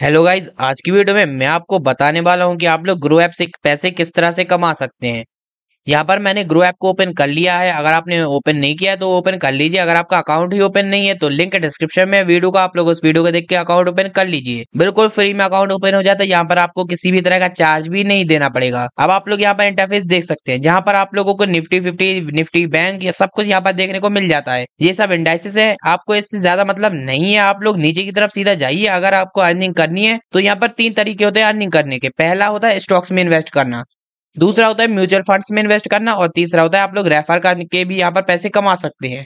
hello guys आज की video में मैं आपको बताने वाला हूं कि आप लोग ग्रो ऐप से पैसे किस तरह से कमा सकते हैं यहाँ पर मैंने ग्रो ऐप को ओपन कर लिया है अगर आपने ओपन नहीं किया तो ओपन कर लीजिए अगर आपका अकाउंट ही ओपन नहीं है तो लिंक डिस्क्रिप्शन में वीडियो का आप लोग उस वीडियो को देख के अकाउंट ओपन कर लीजिए बिल्कुल फ्री में अकाउंट ओपन हो जाता तो है यहाँ पर आपको किसी भी तरह का चार्ज भी नहीं देना पड़ेगा अब आप लोग यहाँ पर इंटरफेस देख सकते हैं जहाँ पर आप लोगों को निफ्टी फिफ्टी निफ्टी बैंक या सब कुछ यहाँ पर देखने को मिल जाता है ये सब इंडाइसिस है आपको इससे ज्यादा मतलब नहीं है आप लोग नीचे की तरफ सीधा जाइए अगर आपको अर्निंग करनी है तो यहाँ पर तीन तरीके होते हैं अर्निंग करने के पहला होता है स्टॉक्स में इन्वेस्ट करना दूसरा होता है म्यूचुअल फंड्स में इन्वेस्ट करना और तीसरा होता है आप लोग रेफर करके भी यहाँ पर पैसे कमा सकते हैं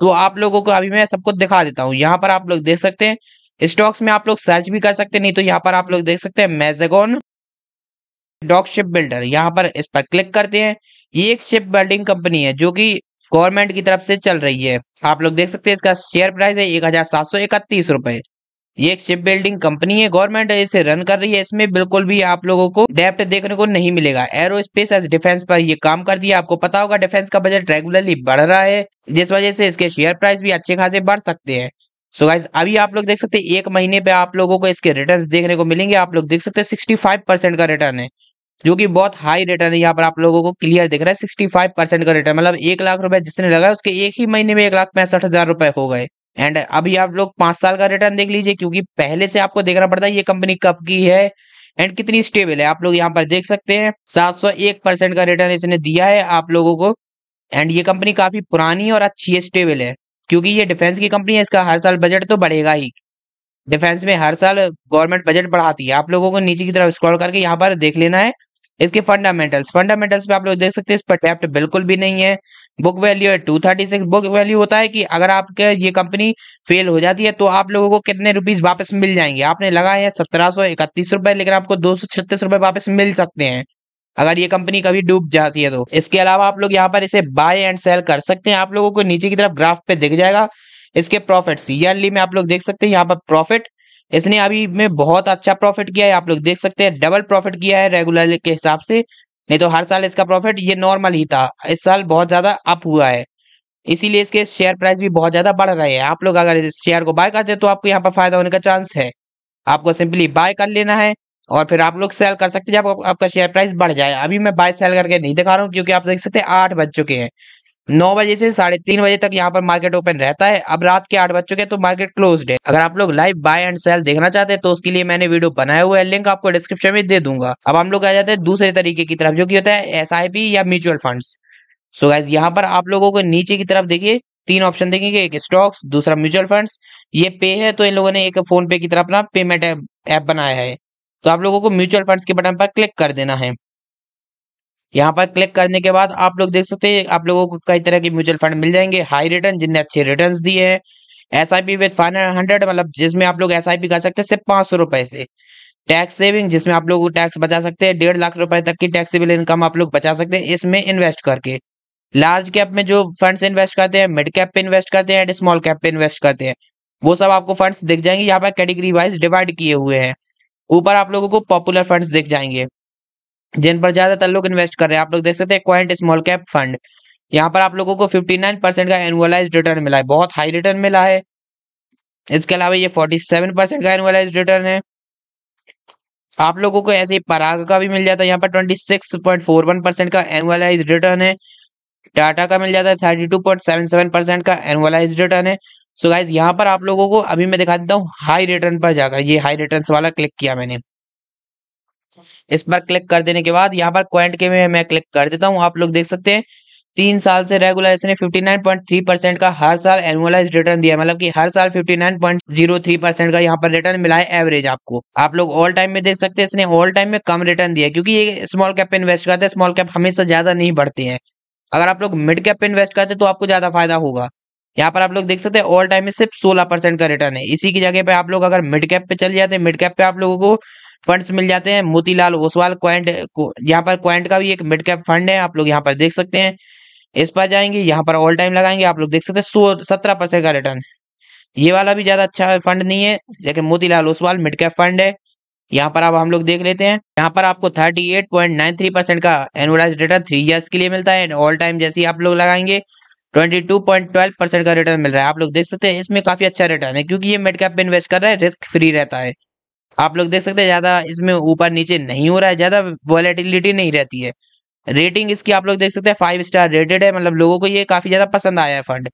तो आप लोगों को अभी मैं सबको दिखा देता हूँ यहाँ पर आप लोग देख सकते हैं स्टॉक्स में आप लोग सर्च भी कर सकते हैं नहीं तो यहाँ पर आप लोग देख सकते हैं मेजेगोन डॉक शिप बिल्डर यहाँ पर इस पर क्लिक करते हैं ये एक शिप बिल्डिंग कंपनी है जो कि गवर्नमेंट की तरफ से चल रही है आप लोग देख सकते हैं इसका शेयर प्राइस है एक हजार सात सौ इकतीस रुपए ये एक शिप बिल्डिंग कंपनी है गवर्नमेंट इसे रन कर रही है इसमें बिल्कुल भी आप लोगों को डेप्ट देखने को नहीं मिलेगा एरो स्पेस एज डिफेंस पर ये काम करती है आपको पता होगा डिफेंस का बजट रेगुलरली बढ़ रहा है जिस वजह से इसके शेयर प्राइस भी अच्छे खासे बढ़ सकते हैं सो गाइज अभी आप लोग देख सकते हैं एक महीने पे आप लोगों को इसके रिटर्न देखने को मिलेंगे आप लोग देख सकते हैं सिक्सटी फाइव परसेंट का रिटर्न है जो कि बहुत हाई रिटर्न है यहाँ पर आप लोगों को क्लियर दिख रहा है सिक्सटी फाइव परसेंट का रिटर्न मतलब एक लाख रुपए जिसने लगा उसके एक ही महीने में एक लाख पैंसठ हजार रुपए हो गए एंड अभी आप लोग पांच साल का रिटर्न देख लीजिए क्योंकि पहले से आपको देखना पड़ता है ये कंपनी कब की है एंड कितनी स्टेबल है आप लोग यहाँ पर देख सकते हैं सात सौ एक परसेंट का रिटर्न इसने दिया है आप लोगों को एंड ये कंपनी काफी पुरानी और अच्छी है स्टेबल है क्योंकि ये डिफेंस की कंपनी है इसका हर साल बजट तो बढ़ेगा ही डिफेंस में हर साल गवर्नमेंट बजट बढ़ाती है आप लोगों को नीचे की तरफ स्क्रॉल करके यहाँ पर देख लेना है इसके फंडामेंटल्स फंडामेंटल्स पे आप लोग देख सकते हैं इस पर टैप्ट बिल्कुल भी नहीं है बुक वैल्यू है two thirty six book value होता है कि अगर आपके ये कंपनी फेल हो जाती है तो आप लोगों को कितने रुपीस वापस मिल जाएंगे आपने लगाए हैं सत्रह सौ इकतीस रुपए लेकिन आपको दो सौ छत्तीस रुपए वापस मिल सकते हैं अगर ये कंपनी कभी डूब जाती है तो इसके अलावा आप लोग यहाँ पर इसे बाय एंड सेल कर सकते हैं आप लोगों को नीचे की तरफ ग्राफ पे दिख जाएगा इसके प्रॉफिट ईयरली में आप लोग देख सकते हैं यहाँ पर प्रॉफिट इसने अभी में बहुत अच्छा प्रॉफिट किया है आप लोग देख सकते हैं डबल प्रॉफिट किया है रेगुलर के हिसाब से नहीं तो हर साल इसका प्रॉफिट ये नॉर्मल ही था इस साल बहुत ज्यादा अप हुआ है इसीलिए इसके शेयर प्राइस भी बहुत ज्यादा बढ़ रहे हैं आप लोग अगर इस शेयर को बाय करते हैं तो आपको यहाँ पर फायदा होने का चांस है आपको सिंपली बाय कर लेना है और फिर आप लोग सेल कर सकते हैं जब आपका शेयर प्राइस बढ़ जाए अभी मैं बाय सेल करके नहीं दिखा रहा हूँ क्योंकि आप देख सकते हैं आठ बज चुके हैं नौ बजे से साढ़े तीन बजे तक यहाँ पर मार्केट ओपन रहता है अब रात के आठ बज चुके हैं तो मार्केट क्लोज है अगर आप लोग लाइव बाय एंड सेल देखना चाहते हैं तो उसके लिए मैंने वीडियो बनाया हुआ है लिंक आपको डिस्क्रिप्शन में दे दूंगा अब हम लोग आ जाते हैं दूसरे तरीके की तरफ जो की होता है एस या म्यूचुअल फंड सो गाइज यहाँ पर आप लोगों को नीचे की तरफ देखिए तीन ऑप्शन देखेंगे एक स्टॉक्स दूसरा म्यूचुअल फंड्स ये पे है तो इन लोगों ने एक फोन पे की तरह अपना पेमेंट ऐप बनाया है तो आप लोगों को म्यूचुअल फंड्स के बटन पर क्लिक कर देना है यहाँ पर क्लिक करने के बाद आप लोग देख सकते हैं आप लोगों को कई तरह के म्यूचुअल फंड मिल जाएंगे हाई रिटर्न जिनने अच्छे रिटर्न दिए हैं S I P with five hundred मतलब जिसमें आप लोग एस आई पी कर सकते हैं सिर्फ पांच सौ रुपए से टैक्स सेविंग जिसमें आप लोग टैक्स बचा सकते हैं डेढ़ लाख रुपए तक की टैक्सेबल इनकम आप लोग बचा सकते हैं इसमें इन्वेस्ट करके लार्ज कैप में जो फंड्स इन्वेस्ट करते हैं मिड कैप पे इन्वेस्ट करते हैं एंड स्मॉल कैप पे इन्वेस्ट करते हैं वो सब आपको फंड्स दिख जाएंगे यहाँ पर कैटेगरी वाइज डिवाइड किए हुए हैं ऊपर आप लोगों को पॉपुलर फंड्स दिख जाएंगे जिन पर ज्यादातर लोग इन्वेस्ट कर रहे हैं आप लोग देख सकते हैं क्वाइंट स्मॉल कैप फंड यहाँ पर आप लोगों को 59 परसेंट का एनुअलाइज रिटर्न मिला है बहुत हाई रिटर्न मिला है इसके अलावा ये 47 परसेंट का एनुअलाइज रिटर्न है आप लोगों को ऐसे ही पराग का भी मिल जाता है यहाँ पर 26.41 परसेंट का एनुअलाइज रिटर्न है टाटा का मिल जाता है 32.77 परसेंट का एनुअलाइज रिटर्न है सो गाइज यहाँ पर आप लोगों को अभी मैं दिखा देता हूँ हाई रिटर्न पर जाकर ये हाई रिटर्न वाला क्लिक किया मैंने इस पर क्लिक कर देने के बाद यहाँ पर क्वेंट के में मैं क्लिक कर देता हूँ आप लोग देख सकते हैं तीन साल से रेगुलर इसने 59.3 परसेंट का हर साल एनुअलाइज रिटर्न दिया मतलब कि हर साल 59.03 परसेंट का यहाँ पर रिटर्न मिला है एवरेज आपको आप लोग ऑल टाइम में देख सकते हैं इसने ऑल टाइम में कम रिटर्न दिया क्योंकि ये स्मॉल कैप इन्वेस्ट करते हैं स्मॉल कैप हमेशा ज्यादा नहीं बढ़ते हैं अगर आप लोग मिड कैप इन्वेस्ट करते तो आपको ज्यादा फायदा होगा यहाँ पर आप लोग देख सकते हैं ऑल टाइम में सिर्फ सोलह परसेंट का रिटर्न है इसी की जगह पे आप लोग अगर मिड कैप पे चले जाते हैं मिड कैप पे आप लोगों को फंड्स मिल जाते हैं मोतीलाल ओसवाल क्वाइंट यहाँ पर क्वाइंट का भी एक मिड कैप फंड है आप लोग यहाँ पर देख सकते हैं इस पर जाएंगे यहाँ पर ऑल टाइम लगाएंगे आप लोग देख सकते हैं सो सत्रह परसेंट का रिटर्न ये वाला भी ज्यादा अच्छा फंड नहीं है लेकिन Motilal Oswal mid cap fund है यहाँ पर आप हम लोग देख लेते हैं यहाँ पर आपको 38.93 परसेंट का एनुअलाइज रिटर्न थ्री इयर्स के लिए मिलता है ऑल टाइम जैसे ही आप लोग लगाएंगे 22.12 परसेंट का रिटर्न मिल रहा है आप लोग देख सकते हैं इसमें काफी अच्छा रिटर्न है क्योंकि ये मेड कैप इन्वेस्ट कर रहा है रिस्क फ्री रहता है आप लोग देख सकते हैं ज्यादा इसमें ऊपर नीचे नहीं हो रहा है ज्यादा वॉलेटिलिटी नहीं रहती है रेटिंग इसकी आप लोग देख सकते हैं फाइव स्टार रेटेड है मतलब लोगों को ये काफी ज्यादा पसंद आया है फंड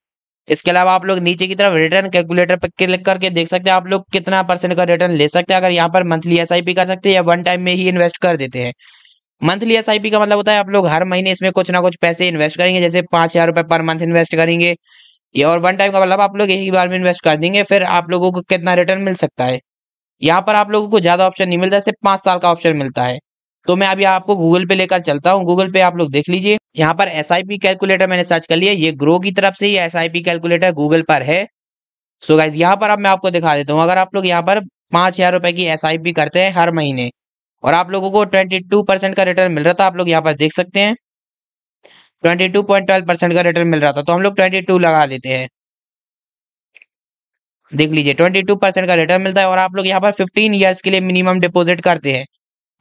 इसके अलावा आप लोग नीचे की तरफ रिटर्न कैलकुलेटर पर क्लिक करके देख सकते हैं आप लोग कितना परसेंट का रिटर्न ले सकते हैं अगर यहाँ पर मंथली एस कर सकते हैं या वन टाइम में ही इन्वेस्ट कर देते हैं मंथली एस का मतलब होता है आप लोग हर महीने इसमें कुछ ना कुछ पैसे इन्वेस्ट करेंगे जैसे पांच हजार रुपए पर मंथ इन्वेस्ट करेंगे और वन टाइम का मतलब आप लोग एक ही बार में इन्वेस्ट कर देंगे फिर आप लोगों को कितना रिटर्न मिल सकता है यहाँ पर आप लोगों को ज्यादा ऑप्शन नहीं मिलता सिर्फ पांच साल का ऑप्शन मिलता है तो मैं अभी आपको गूगल पे लेकर चलता हूँ गूगल पे आप लोग देख लीजिए यहाँ पर एस कैलकुलेटर मैंने सर्च कर लिया ये ग्रो की तरफ से ये एस कैलकुलेटर गूगल पर है सो गाइज यहाँ पर अब मैं आपको दिखा देता हूँ अगर आप लोग यहाँ पर पांच हजार रुपए की एस करते हैं हर महीने और आप लोगों को 22 परसेंट का रिटर्न मिल रहा था आप लोग यहाँ पर देख सकते हैं 22.12 परसेंट का रिटर्न मिल रहा था तो हम लोग 22 लगा देते हैं देख लीजिए 22 परसेंट का रिटर्न मिलता है और आप लोग यहाँ पर 15 इयर्स के लिए मिनिमम डिपॉजिट करते हैं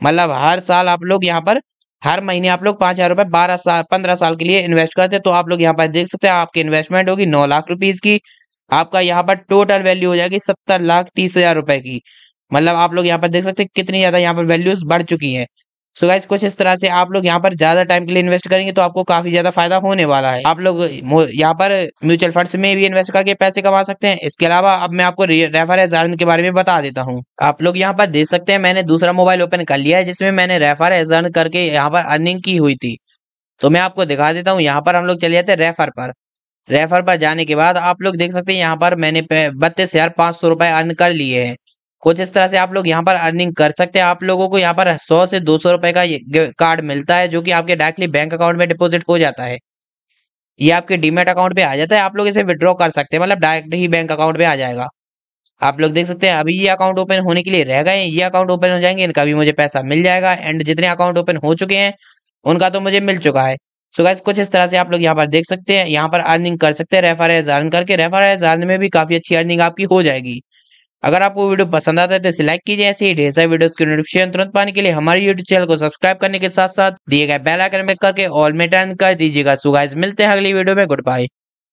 मतलब हर साल आप लोग यहाँ पर हर महीने आप लोग पांच हजार रुपए बारह साल पंद्रह साल के लिए इन्वेस्ट करते हैं तो आप लोग यहाँ पर देख सकते हैं आपकी इन्वेस्टमेंट होगी नौ लाख रुपीज की आपका यहाँ पर टोटल वैल्यू हो जाएगी सत्तर लाख तीस हजार रुपए की मतलब आप लोग यहाँ पर देख सकते हैं कितनी ज्यादा यहाँ पर वैल्यूज बढ़ चुकी है सो so कुछ इस तरह से आप लोग यहाँ पर ज्यादा टाइम के लिए इन्वेस्ट करेंगे तो आपको काफी ज्यादा फायदा होने वाला है आप लोग यहाँ पर म्यूचुअल फंड्स में भी इन्वेस्ट करके पैसे कमा सकते हैं इसके अलावा अब मैं आपको रेफर अर्न के बारे में बता देता हूँ आप लोग यहाँ पर देख सकते हैं मैंने दूसरा मोबाइल ओपन कर लिया है जिसमें मैंने रेफर अर्न करके यहाँ पर अर्निंग की हुई थी तो मैं आपको दिखा देता हूँ यहाँ पर हम लोग चले जाते हैं रेफर पर रेफर पर जाने के बाद आप लोग देख सकते हैं यहाँ पर मैंने बत्तीस हजार पाँच सौ रुपए अर्न कर लिए हैं कुछ इस तरह से आप लोग यहाँ पर अर्निंग कर सकते हैं आप लोगों को यहाँ पर सौ से दो सौ रुपए का कार्ड मिलता है जो कि आपके डायरेक्टली बैंक अकाउंट में डिपॉजिट हो जाता है ये आपके डीमेट अकाउंट पे आ जाता है आप लोग इसे विड्रॉ कर सकते हैं मतलब डायरेक्ट ही बैंक अकाउंट पे आ जाएगा आप लोग देख सकते हैं अभी ये अकाउंट ओपन होने के लिए रह गए ये अकाउंट ओपन हो जाएंगे इनका भी मुझे पैसा मिल जाएगा एंड जितने अकाउंट ओपन हो चुके हैं उनका तो मुझे मिल चुका है सो गैस गाइस कुछ इस तरह से आप लोग यहाँ पर देख सकते हैं यहाँ पर अर्निंग कर सकते हैं रेफर एज अर्न करके रेफर एज अर्न में भी काफी अच्छी अर्निंग आपकी हो जाएगी अगर आपको वीडियो पसंद आता है तो इसे लाइक कीजिए ऐसे ही ढेर सारे वीडियोस की नोटिफिकेशन तुरंत पाने के लिए हमारे यूट्यूब चैनल को सब्सक्राइब करने के साथ साथ दिए गए बेल आइकन में करके ऑल में टर्न कर दीजिएगा सुगाइज मिलते हैं अगली वीडियो में गुड बाय